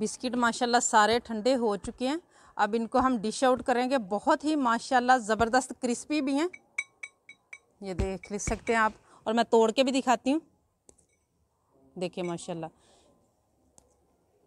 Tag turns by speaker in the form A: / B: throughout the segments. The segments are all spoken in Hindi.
A: बिस्किट माशाल्लाह सारे ठंडे हो चुके हैं अब इनको हम डिश आउट करेंगे बहुत ही माशाल्लाह ज़बरदस्त क्रिस्पी भी हैं ये देख ले सकते हैं आप और मैं तोड़ के भी दिखाती हूँ देखिए माशाल्लाह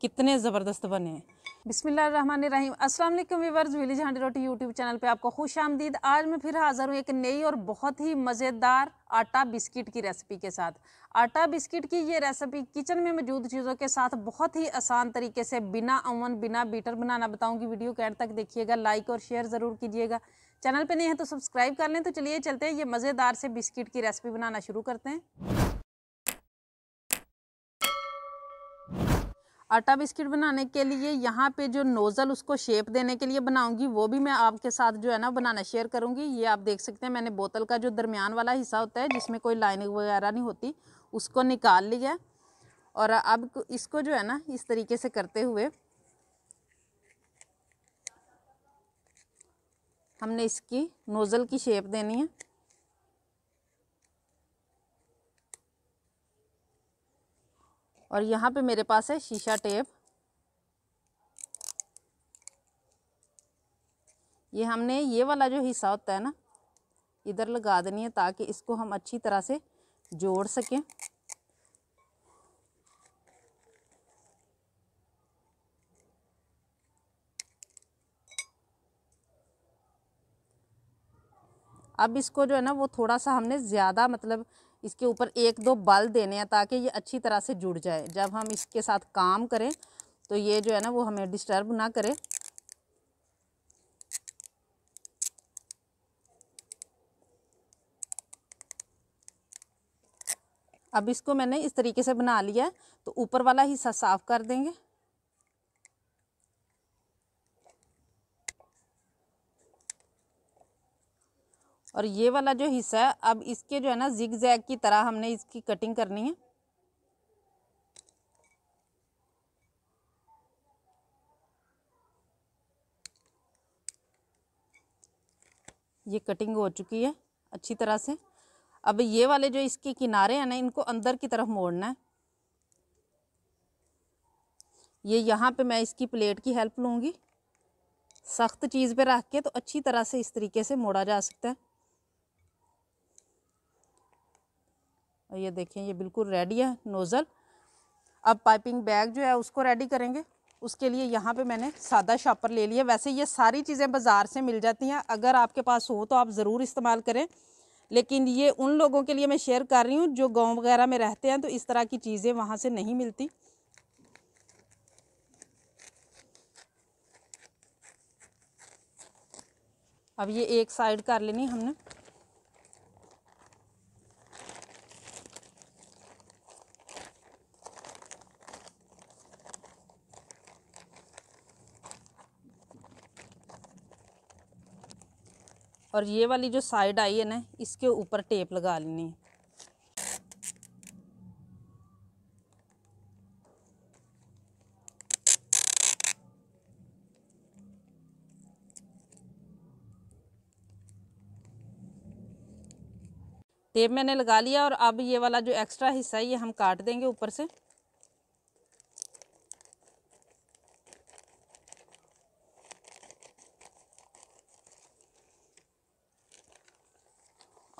A: कितने ज़बरदस्त बने हैं बिसमीम अस्सलाम वालेकुम व्यूवर्स विलेज हांडी रोटी यूट्यूब चैनल पे आपको खुश आमदीद आज मैं फिर हाज़िर हूँ एक नई और बहुत ही मज़ेदार आटा बिस्किट की रेसिपी के साथ आटा बिस्किट की ये रेसिपी किचन में मौजूद चीज़ों के साथ बहुत ही आसान तरीके से बिना अमन बिना बीटर बनाना बताऊँगी वीडियो के एंड तक देखिएगा लाइक और शेयर ज़रूर कीजिएगा चैनल पर नहीं है तो सब्सक्राइब कर लें तो चलिए चलते हैं ये मज़ेदार से बिस्किट की रेसिपी बनाना शुरू करते हैं आटा बिस्किट बनाने के लिए यहाँ पे जो नोज़ल उसको शेप देने के लिए बनाऊंगी वो भी मैं आपके साथ जो है ना बनाना शेयर करूंगी ये आप देख सकते हैं मैंने बोतल का जो दरमियान वाला हिस्सा होता है जिसमें कोई लाइनिंग वगैरह नहीं होती उसको निकाल लिया और अब इसको जो है ना इस तरीके से करते हुए हमने इसकी नोज़ल की शेप देनी है और यहाँ पे मेरे पास है शीशा टेप ये हमने ये वाला जो हिस्सा होता है ना इधर लगा देनी है ताकि इसको हम अच्छी तरह से जोड़ सकें अब इसको जो है ना वो थोड़ा सा हमने ज़्यादा मतलब इसके ऊपर एक दो बल देने हैं ताकि ये अच्छी तरह से जुड़ जाए जब हम इसके साथ काम करें तो ये जो है ना वो हमें डिस्टर्ब ना करे अब इसको मैंने इस तरीके से बना लिया है तो ऊपर वाला हिस्सा साफ़ कर देंगे और ये वाला जो हिस्सा है अब इसके जो है ना जिग जैग की तरह हमने इसकी कटिंग करनी है ये कटिंग हो चुकी है अच्छी तरह से अब ये वाले जो इसके किनारे हैं ना इनको अंदर की तरफ मोड़ना है ये यहाँ पे मैं इसकी प्लेट की हेल्प लूँगी सख्त चीज़ पे रख के तो अच्छी तरह से इस तरीके से मोड़ा जा सकता है और ये देखें ये बिल्कुल रेडी है नोज़ल अब पाइपिंग बैग जो है उसको रेडी करेंगे उसके लिए यहाँ पे मैंने सादा शॉपर ले लिया वैसे ये सारी चीज़ें बाज़ार से मिल जाती हैं अगर आपके पास हो तो आप ज़रूर इस्तेमाल करें लेकिन ये उन लोगों के लिए मैं शेयर कर रही हूँ जो गाँव वगैरह में रहते हैं तो इस तरह की चीज़ें वहाँ से नहीं मिलती अब ये एक साइड कर लेनी हमने और ये वाली जो साइड आई है ना इसके ऊपर टेप लगा लेनी है टेप मैंने लगा लिया और अब ये वाला जो एक्स्ट्रा हिस्सा है ये हम काट देंगे ऊपर से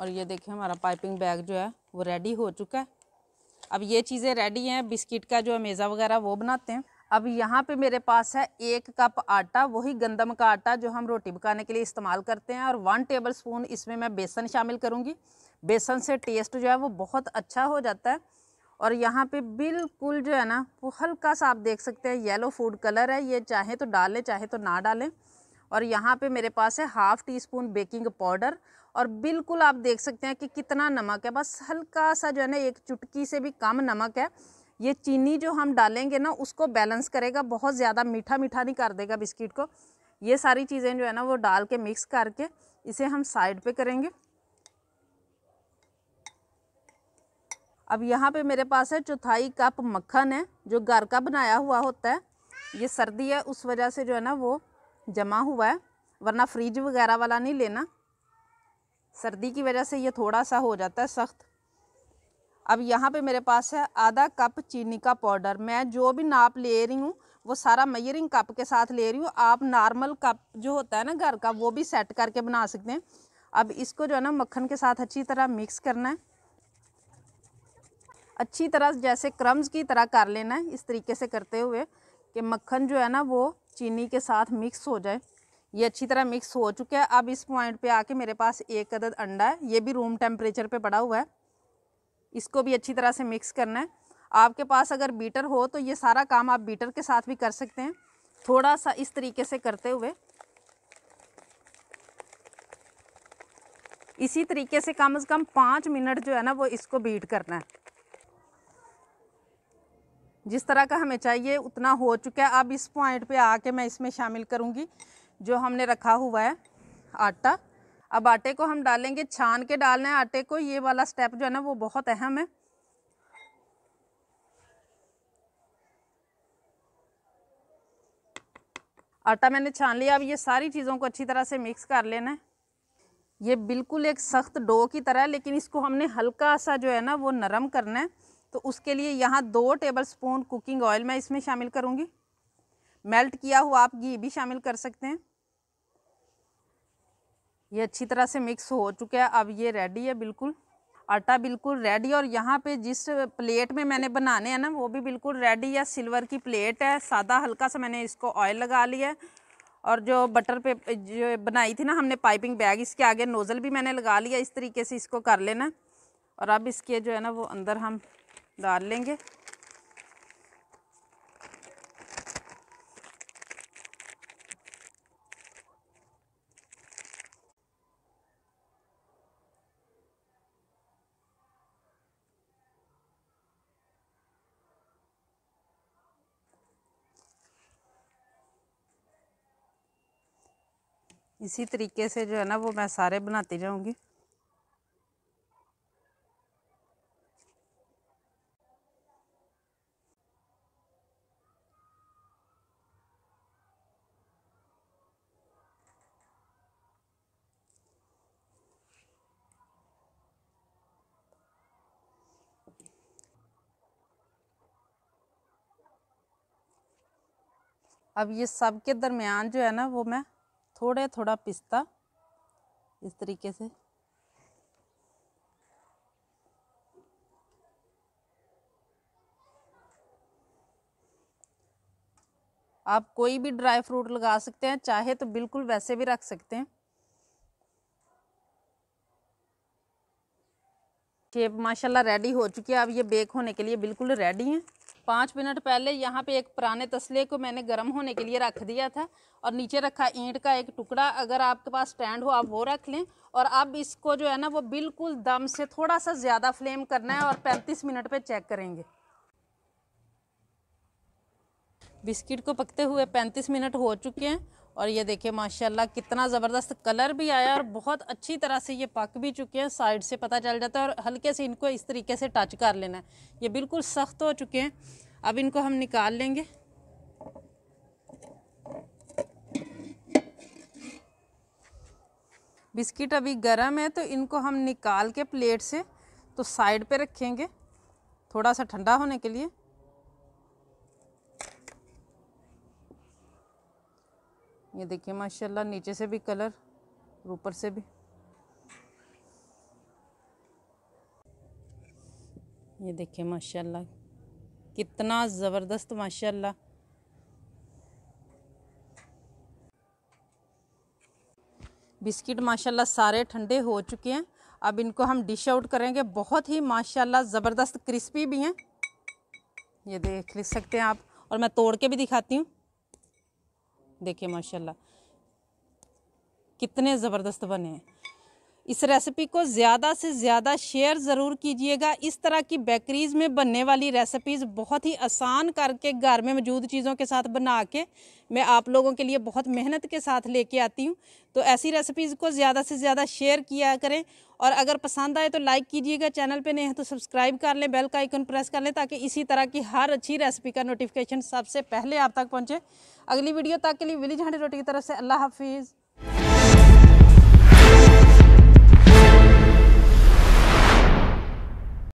A: और ये देखिए हमारा पाइपिंग बैग जो है वो रेडी हो चुका है अब ये चीज़ें रेडी हैं बिस्किट का जो है मेज़ा वगैरह वो बनाते हैं अब यहाँ पे मेरे पास है एक कप आटा वही गंदम का आटा जो हम रोटी पकाने के लिए इस्तेमाल करते हैं और वन टेबल स्पून इसमें मैं बेसन शामिल करूँगी बेसन से टेस्ट जो है वो बहुत अच्छा हो जाता है और यहाँ पे बिल्कुल जो है ना वो हल्का सा आप देख सकते हैं येलो फूड कलर है ये चाहे तो डालें चाहे तो ना डालें और यहाँ पे मेरे पास है half teaspoon baking powder और बिल्कुल आप देख सकते हैं कि कितना नमक है बस हल्का सा जो है ना एक चुटकी से भी कम नमक है ये चीनी जो हम डालेंगे ना उसको बैलेंस करेगा बहुत ज़्यादा मीठा मीठा नहीं कर देगा बिस्किट को ये सारी चीज़ें जो है ना वो डाल के मिक्स करके इसे हम साइड पे करेंगे अब यहाँ पे मेरे पास है चौथाई कप मक्खन है जो घर का बनाया हुआ होता है ये सर्दी है उस वजह से जो है ना वो जमा हुआ है वरना फ्रिज वगैरह वाला नहीं लेना सर्दी की वजह से ये थोड़ा सा हो जाता है सख्त अब यहाँ पे मेरे पास है आधा कप चीनी का पाउडर मैं जो भी नाप ले रही हूँ वो सारा मयरिंग कप के साथ ले रही हूँ आप नॉर्मल कप जो होता है ना घर का वो भी सेट करके बना सकते हैं अब इसको जो है ना मक्खन के साथ अच्छी तरह मिक्स करना है अच्छी तरह जैसे क्रम्स की तरह कर लेना है इस तरीके से करते हुए कि मक्खन जो है ना वो चीनी के साथ मिक्स हो जाए ये अच्छी तरह मिक्स हो चुका है अब इस पॉइंट पे आके मेरे पास एक अदद अंडा है ये भी रूम टेम्परेचर पे पड़ा हुआ है इसको भी अच्छी तरह से मिक्स करना है आपके पास अगर बीटर हो तो ये सारा काम आप बीटर के साथ भी कर सकते हैं थोड़ा सा इस तरीके से करते हुए इसी तरीके से कम से कम पाँच मिनट जो है ना वो इसको बीट करना है जिस तरह का हमें चाहिए उतना हो चुका है अब इस पॉइंट पे आके मैं इसमें शामिल करूँगी जो हमने रखा हुआ है आटा अब आटे को हम डालेंगे छान के डालना है आटे को ये वाला स्टेप जो है ना वो बहुत अहम है आटा मैंने छान लिया अब ये सारी चीज़ों को अच्छी तरह से मिक्स कर लेना है ये बिल्कुल एक सख्त डो की तरह है लेकिन इसको हमने हल्का सा जो है ना वो नरम करना है तो उसके लिए यहाँ दो टेबल स्पून कुकिंग ऑयल मैं इसमें शामिल करूँगी मेल्ट किया हुआ आप घी भी शामिल कर सकते हैं ये अच्छी तरह से मिक्स हो चुका है अब ये रेडी है बिल्कुल आटा बिल्कुल रेडी और यहाँ पे जिस प्लेट में मैंने बनाने हैं ना वो भी बिल्कुल रेडी है सिल्वर की प्लेट है सादा हल्का सा मैंने इसको ऑयल लगा लिया है और जो बटर पे जो बनाई थी ना हमने पाइपिंग बैग इसके आगे नोज़ल भी मैंने लगा लिया इस तरीके से इसको कर लेना और अब इसके जो है ना वो अंदर हम डाल लेंगे इसी तरीके से जो है ना वो मैं सारे बनाती जाऊंगी अब ये सब के दरमियान जो है ना वो मैं थोड़ा थोड़ा पिस्ता इस तरीके से आप कोई भी ड्राई फ्रूट लगा सकते हैं चाहे तो बिल्कुल वैसे भी रख सकते हैं शेप माशाल्लाह रेडी हो चुकी है अब ये बेक होने के लिए बिल्कुल रेडी हैं पाँच मिनट पहले यहाँ पे एक पुराने तसले को मैंने गर्म होने के लिए रख दिया था और नीचे रखा ईंट का एक टुकड़ा अगर आपके पास स्टैंड हो आप वो रख लें और अब इसको जो है ना वो बिल्कुल दम से थोड़ा सा ज़्यादा फ्लेम करना है और पैंतीस मिनट पर चेक करेंगे बिस्किट को पकते हुए पैंतीस मिनट हो चुके हैं और ये देखिए माशाल्लाह कितना ज़बरदस्त कलर भी आया और बहुत अच्छी तरह से ये पक भी चुके हैं साइड से पता चल जाता है और हल्के से इनको इस तरीके से टच कर लेना है ये बिल्कुल सख्त हो चुके हैं अब इनको हम निकाल लेंगे बिस्किट अभी गर्म है तो इनको हम निकाल के प्लेट से तो साइड पे रखेंगे थोड़ा सा ठंडा होने के लिए ये देखिए माशाल्लाह नीचे से भी कलर ऊपर से भी ये देखिए माशाल्लाह कितना ज़बरदस्त माशाल्लाह बिस्किट माशाल्लाह सारे ठंडे हो चुके हैं अब इनको हम डिश आउट करेंगे बहुत ही माशाल्लाह ज़बरदस्त क्रिस्पी भी हैं ये देख ले सकते हैं आप और मैं तोड़ के भी दिखाती हूँ देखिए माशाल्लाह कितने ज़बरदस्त बने हैं इस रेसिपी को ज़्यादा से ज़्यादा शेयर ज़रूर कीजिएगा इस तरह की बेकरीज़ में बनने वाली रेसिपीज़ बहुत ही आसान करके घर में मौजूद चीज़ों के साथ बना के मैं आप लोगों के लिए बहुत मेहनत के साथ लेके आती हूँ तो ऐसी रेसिपीज़ को ज़्यादा से ज़्यादा शेयर किया करें और अगर पसंद आए तो लाइक कीजिएगा चैनल पर नहीं है तो सब्सक्राइब कर लें बेल का आइकन प्रेस कर लें ताकि इसी तरह की हर अच्छी रेसिपी का नोटिफिकेशन सबसे पहले आप तक पहुँचे अगली वीडियो तक के लिए विली झांडी रोटी की तरफ से अल्लाह हाफिज़